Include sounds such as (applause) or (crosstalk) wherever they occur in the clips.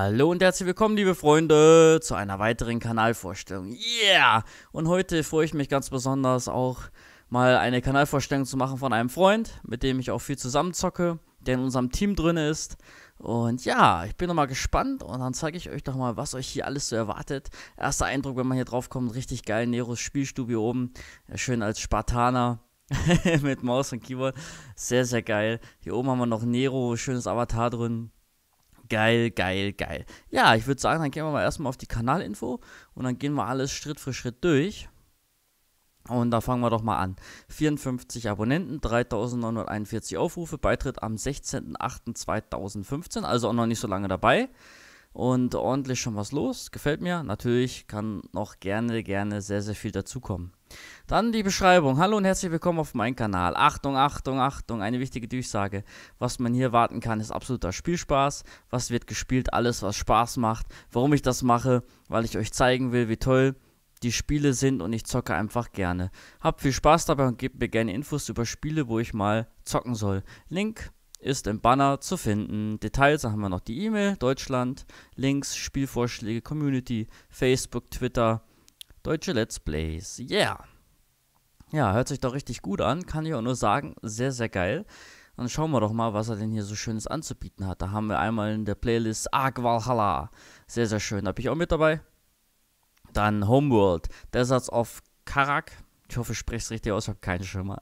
Hallo und herzlich willkommen, liebe Freunde, zu einer weiteren Kanalvorstellung. Yeah! Und heute freue ich mich ganz besonders auch mal eine Kanalvorstellung zu machen von einem Freund, mit dem ich auch viel zusammenzocke, der in unserem Team drin ist. Und ja, ich bin nochmal gespannt und dann zeige ich euch doch mal, was euch hier alles so erwartet. Erster Eindruck, wenn man hier drauf kommt, richtig geil, Neros Spielstube hier oben, schön als Spartaner. (laughs) mit Maus und Keyboard. Sehr, sehr geil. Hier oben haben wir noch Nero, schönes Avatar drin Geil, geil, geil. Ja, ich würde sagen, dann gehen wir mal erstmal auf die Kanalinfo und dann gehen wir alles Schritt für Schritt durch. Und da fangen wir doch mal an. 54 Abonnenten, 3941 Aufrufe, Beitritt am 16.08.2015, also auch noch nicht so lange dabei und ordentlich schon was los. Gefällt mir. Natürlich kann noch gerne, gerne sehr, sehr viel dazukommen. Dann die Beschreibung. Hallo und herzlich willkommen auf meinem Kanal. Achtung, Achtung, Achtung, eine wichtige Durchsage. Was man hier warten kann, ist absoluter Spielspaß. Was wird gespielt? Alles, was Spaß macht. Warum ich das mache? Weil ich euch zeigen will, wie toll die Spiele sind und ich zocke einfach gerne. Habt viel Spaß dabei und gebt mir gerne Infos über Spiele, wo ich mal zocken soll. Link ist im Banner zu finden. Details haben wir noch die E-Mail, Deutschland, Links, Spielvorschläge, Community, Facebook, Twitter, deutsche Let's Plays. Yeah! Ja, hört sich doch richtig gut an, kann ich auch nur sagen, sehr, sehr geil. Dann schauen wir doch mal, was er denn hier so Schönes anzubieten hat. Da haben wir einmal in der Playlist Ark Valhalla. Sehr, sehr schön. Da bin ich auch mit dabei. Dann Homeworld, Deserts of Karak. Ich hoffe, ich spreche es richtig aus, ich habe keine Schimmer.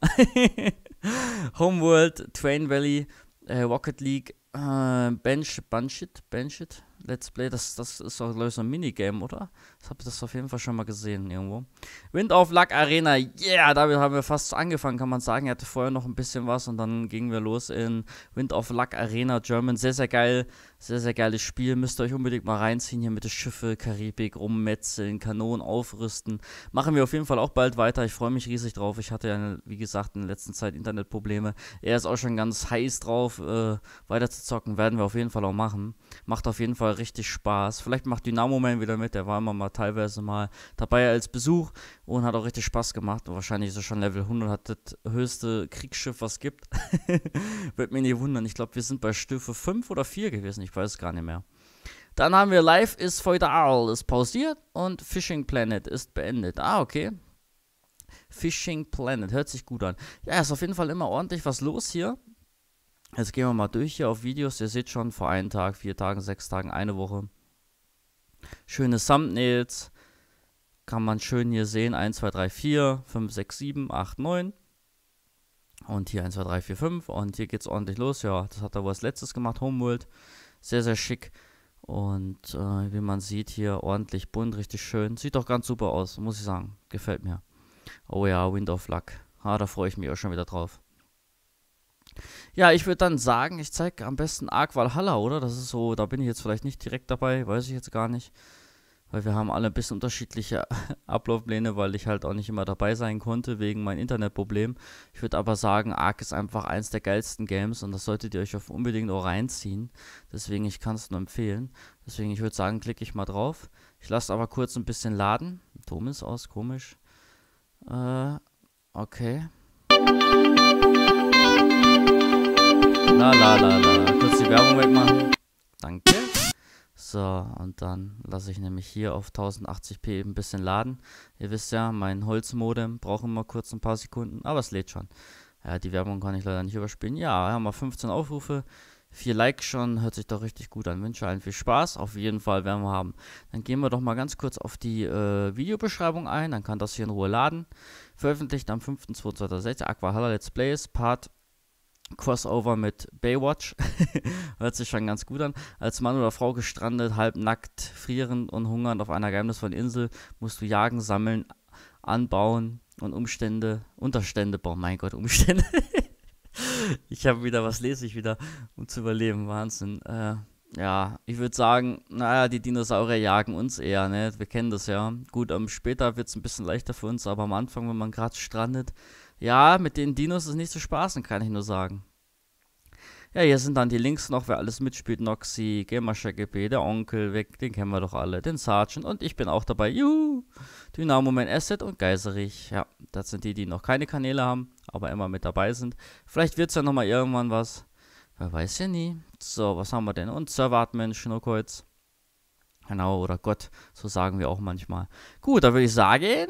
(laughs) Homeworld, Train Valley, Uh, Rocket League, äh, Bench, Bunchit, Benchit, Let's Play, das, das ist doch, glaube ich, so ein Minigame, oder? Ich habe das auf jeden Fall schon mal gesehen irgendwo. Wind auf Luck Arena, yeah, damit haben wir fast angefangen, kann man sagen. Er hatte vorher noch ein bisschen was und dann gingen wir los in Wind of Luck Arena German. Sehr, sehr geil, sehr, sehr geiles Spiel. Müsst ihr euch unbedingt mal reinziehen hier mit den Schiffe, Karibik, rummetzeln, Kanonen aufrüsten. Machen wir auf jeden Fall auch bald weiter. Ich freue mich riesig drauf. Ich hatte ja, wie gesagt, in der letzten Zeit Internetprobleme. Er ist auch schon ganz heiß drauf, äh, weiter zu zocken. Werden wir auf jeden Fall auch machen. Macht auf jeden Fall Fall richtig Spaß. Vielleicht macht Dynamo Man wieder mit, der war immer mal teilweise mal dabei als Besuch und hat auch richtig Spaß gemacht. Und wahrscheinlich ist er schon Level 100, hat das höchste Kriegsschiff, was es gibt. (laughs) Wird mich nicht wundern. Ich glaube, wir sind bei Stufe 5 oder 4 gewesen, ich weiß gar nicht mehr. Dann haben wir Live is Feudal ist pausiert und Fishing Planet ist beendet. Ah, okay. Fishing Planet, hört sich gut an. Ja, ist auf jeden Fall immer ordentlich was los hier. Jetzt gehen wir mal durch hier auf Videos. Ihr seht schon, vor einem Tag, vier Tagen, sechs Tagen, eine Woche. Schöne Thumbnails. Kann man schön hier sehen. 1, 2, 3, 4, 5, 6, 7, 8, 9. Und hier 1, 2, 3, 4, 5. Und hier geht es ordentlich los. Ja, das hat er wohl als letztes gemacht. Homeworld. Sehr, sehr schick. Und äh, wie man sieht, hier ordentlich bunt, richtig schön. Sieht doch ganz super aus, muss ich sagen. Gefällt mir. Oh ja, Wind of Luck. Ah, da freue ich mich auch schon wieder drauf. Ja, ich würde dann sagen, ich zeige am besten Arc Valhalla, oder? Das ist so, da bin ich jetzt vielleicht nicht direkt dabei, weiß ich jetzt gar nicht. Weil wir haben alle ein bisschen unterschiedliche (laughs) Ablaufpläne, weil ich halt auch nicht immer dabei sein konnte wegen meinem Internetproblem. Ich würde aber sagen, Arc ist einfach eins der geilsten Games und das solltet ihr euch auf unbedingt auch reinziehen. Deswegen, ich kann es nur empfehlen. Deswegen, ich würde sagen, klicke ich mal drauf. Ich lasse aber kurz ein bisschen laden. Dumm ist aus, komisch. Äh, okay. La la la la. Kurz die Werbung wegmachen. Danke. So, und dann lasse ich nämlich hier auf 1080p eben ein bisschen laden. Ihr wisst ja, mein Holzmodem braucht immer kurz ein paar Sekunden, aber es lädt schon. Ja, die Werbung kann ich leider nicht überspielen. Ja, wir haben mal 15 Aufrufe. 4 Likes schon, hört sich doch richtig gut an. Wünsche allen viel Spaß, auf jeden Fall werden wir haben. Dann gehen wir doch mal ganz kurz auf die äh, Videobeschreibung ein, dann kann das hier in Ruhe laden. Veröffentlicht am 5.2.2016, Aquahalla Let's Plays, Part Crossover mit Baywatch. (laughs) Hört sich schon ganz gut an. Als Mann oder Frau gestrandet, halbnackt, frierend und hungernd auf einer geheimnisvollen Insel musst du jagen, sammeln, anbauen und Umstände, Unterstände bauen. Mein Gott, Umstände. (laughs) ich habe wieder, was lese ich wieder, um zu überleben. Wahnsinn. Äh, ja, ich würde sagen, naja, die Dinosaurier jagen uns eher, ne? Wir kennen das ja. Gut, ähm, später wird es ein bisschen leichter für uns, aber am Anfang, wenn man gerade strandet, ja, mit den Dinos ist nicht zu spaßen, kann ich nur sagen. Ja, hier sind dann die Links noch, wer alles mitspielt. Noxy, Gamascher GP, der Onkel weg, den kennen wir doch alle, den Sergeant und ich bin auch dabei. Juhu! Dynamo mein Asset und Geiserich. Ja, das sind die, die noch keine Kanäle haben, aber immer mit dabei sind. Vielleicht wird es ja nochmal irgendwann was. Wer weiß ja nie. So, was haben wir denn? Und Server-Admin, Schnurrkreuz. Genau, oder Gott, so sagen wir auch manchmal. Gut, dann würde ich sagen,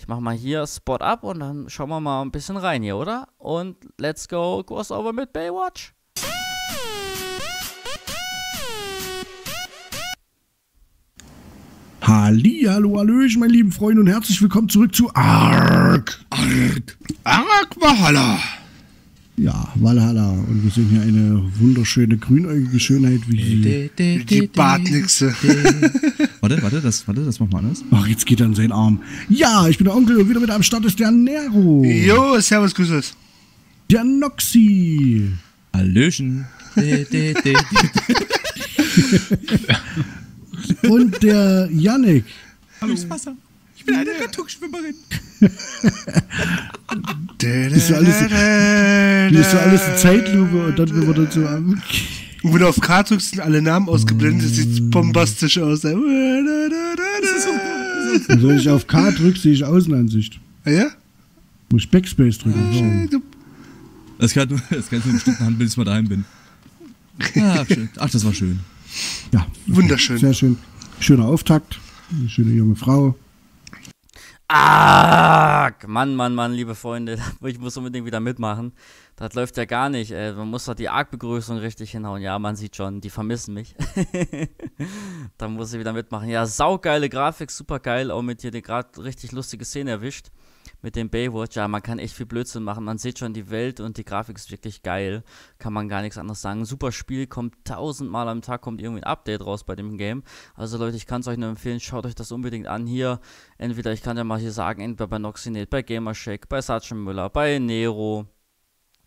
ich mach mal hier Spot ab und dann schauen wir mal ein bisschen rein hier, oder? Und let's go Crossover mit Baywatch. Halli, hallo, hallöchen, meine lieben Freunde und herzlich willkommen zurück zu ARK. ARK. ARK Valhalla. Ja, Valhalla. Und wir sehen hier eine wunderschöne grünäugige Schönheit wie die, die, Bartnixe. (laughs) warte, warte, das, warte, das machen wir anders. Ach, jetzt geht er in seinen Arm. Ja, ich bin der Onkel und wieder mit am Start ist der Nero. Jo, servus, grüß Der Noxi. Hallöchen. (laughs) und der Yannick. Hallo. Wasser bin eine Rettungsschwimmerin. das, ist alles, das war alles eine Zeitlupe und dann, wenn man dann so am. Und wenn auf Kartux sind alle Namen ausgeblendet, sieht bombastisch aus. Das Wenn ich auf K drücke, sehe ich Außenansicht. Ah, ja? Muss ich Backspace drücken. Ah, so. Das kann nur, das kann nur einen bestimmten Handbild, bis ich mal daheim bin. Ach, Ach, das war schön. Ja. Wunderschön. Sehr schön. Schöner Auftakt. Eine schöne junge Frau. Arg! Mann, Mann, Mann, liebe Freunde, (laughs) ich muss unbedingt wieder mitmachen. Das läuft ja gar nicht. Ey. Äh, man muss doch die Arg-Begrüßung richtig hinhauen. Ja, man sieht schon, die vermissen mich. (laughs) da muss ich wieder mitmachen. Ja, saugeile Grafik, super geil. Auch mit dir gerade richtig lustige Szene erwischt mit dem Baywatch, ja, man kann echt viel Blödsinn machen. Man sieht schon die Welt und die Grafik ist wirklich geil. Kann man gar nichts anderes sagen. Super Spiel, kommt tausendmal am Tag, kommt irgendwie ein Update raus bei dem Game. Also Leute, ich kann es euch nur empfehlen, schaut euch das unbedingt an hier. Entweder, ich kann ja mal hier sagen, entweder bei Noxinate, bei Gamershake, bei Satchen Müller, bei Nero.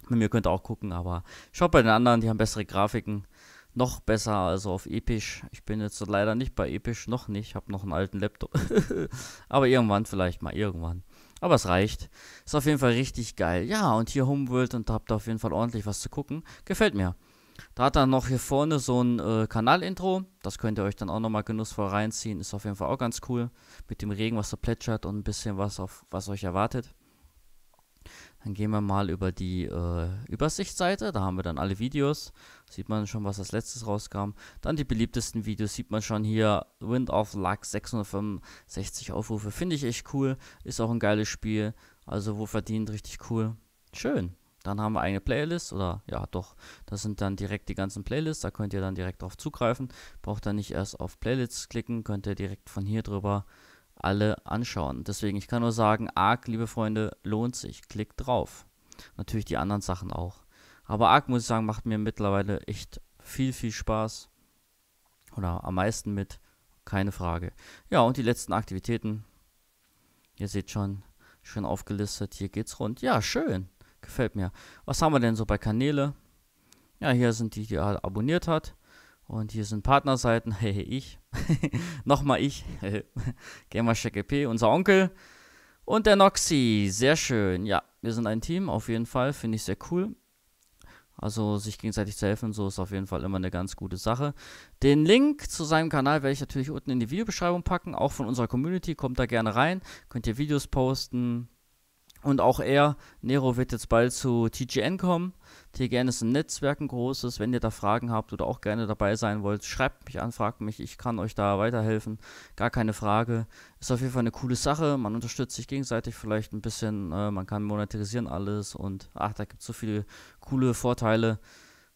Mit mir könnt ihr auch gucken, aber schaut bei den anderen, die haben bessere Grafiken noch besser, also auf episch. Ich bin jetzt leider nicht bei episch, noch nicht. Ich habe noch einen alten Laptop. (laughs) Aber irgendwann vielleicht mal, irgendwann. Aber es reicht. Ist auf jeden Fall richtig geil. Ja, und hier Homeworld und da habt ihr auf jeden Fall ordentlich was zu gucken. Gefällt mir. Da hat er noch hier vorne so ein äh, Kanal-Intro. Das könnt ihr euch dann auch nochmal genussvoll reinziehen. Ist auf jeden Fall auch ganz cool. Mit dem Regen, was so plätschert und ein bisschen was, auf, was euch erwartet. Dann gehen wir mal über die äh, Übersichtsseite. Da haben wir dann alle Videos. Sieht man schon, was als letztes rauskam. Dann die beliebtesten Videos sieht man schon hier. Wind of Luck 665 Aufrufe. Finde ich echt cool. Ist auch ein geiles Spiel. Also wo verdient richtig cool. Schön. Dann haben wir eine Playlist oder ja doch, das sind dann direkt die ganzen Playlists, da könnt ihr dann direkt drauf zugreifen. Braucht dann nicht erst auf Playlists klicken, könnt ihr direkt von hier drüber alle anschauen. Deswegen, ich kann nur sagen, Arc, liebe Freunde, lohnt sich. Klickt drauf. Natürlich die anderen Sachen auch. Aber Arc, muss ich sagen, macht mir mittlerweile echt viel, viel Spaß. Oder am meisten mit. Keine Frage. Ja, und die letzten Aktivitäten. Ihr seht schon, schön aufgelistet. Hier geht's rund. Ja, schön. Gefällt mir. Was haben wir denn so bei Kanäle? Ja, hier sind die, die er abonniert hat. Und hier sind Partnerseiten, hey, (laughs) hey ich, (laughs) nochmal ich, (laughs) Gamercheck unser Onkel und der Noxy, sehr schön. Ja, wir sind ein Team, auf jeden Fall, finde ich sehr cool. Also sich gegenseitig zu helfen, so ist auf jeden Fall immer eine ganz gute Sache. Den Link zu seinem Kanal werde ich natürlich unten in die Videobeschreibung packen, auch von unserer Community, kommt da gerne rein, könnt ihr Videos posten, und auch er, Nero, wird jetzt bald zu TGN kommen. TGN ist ein Netzwerk, ein großes. Wenn ihr da Fragen habt oder auch gerne dabei sein wollt, schreibt mich an, fragt mich. Ich kann euch da weiterhelfen. Gar keine Frage. Ist auf jeden Fall eine coole Sache. Man unterstützt sich gegenseitig vielleicht ein bisschen. Äh, man kann monetarisieren alles. Und ach, da gibt es so viele coole Vorteile.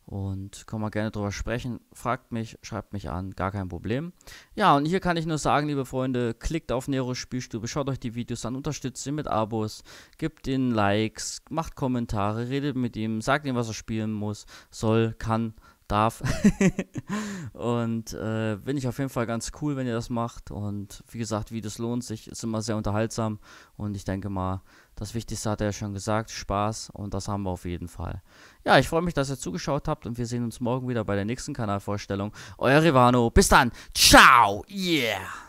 Und kann man gerne drüber sprechen. Fragt mich, schreibt mich an, gar kein Problem. Ja, und hier kann ich nur sagen, liebe Freunde, klickt auf Neros Spielstube, schaut euch die Videos an, unterstützt ihn mit Abos, gebt ihnen Likes, macht Kommentare, redet mit ihm, sagt ihm, was er spielen muss, soll, kann darf. (laughs) und äh, finde ich auf jeden Fall ganz cool, wenn ihr das macht. Und wie gesagt, wie das lohnt sich, ist immer sehr unterhaltsam. Und ich denke mal, das Wichtigste hat er ja schon gesagt, Spaß. Und das haben wir auf jeden Fall. Ja, ich freue mich, dass ihr zugeschaut habt. Und wir sehen uns morgen wieder bei der nächsten Kanalvorstellung. Euer Rivano. Bis dann. Ciao. Yeah.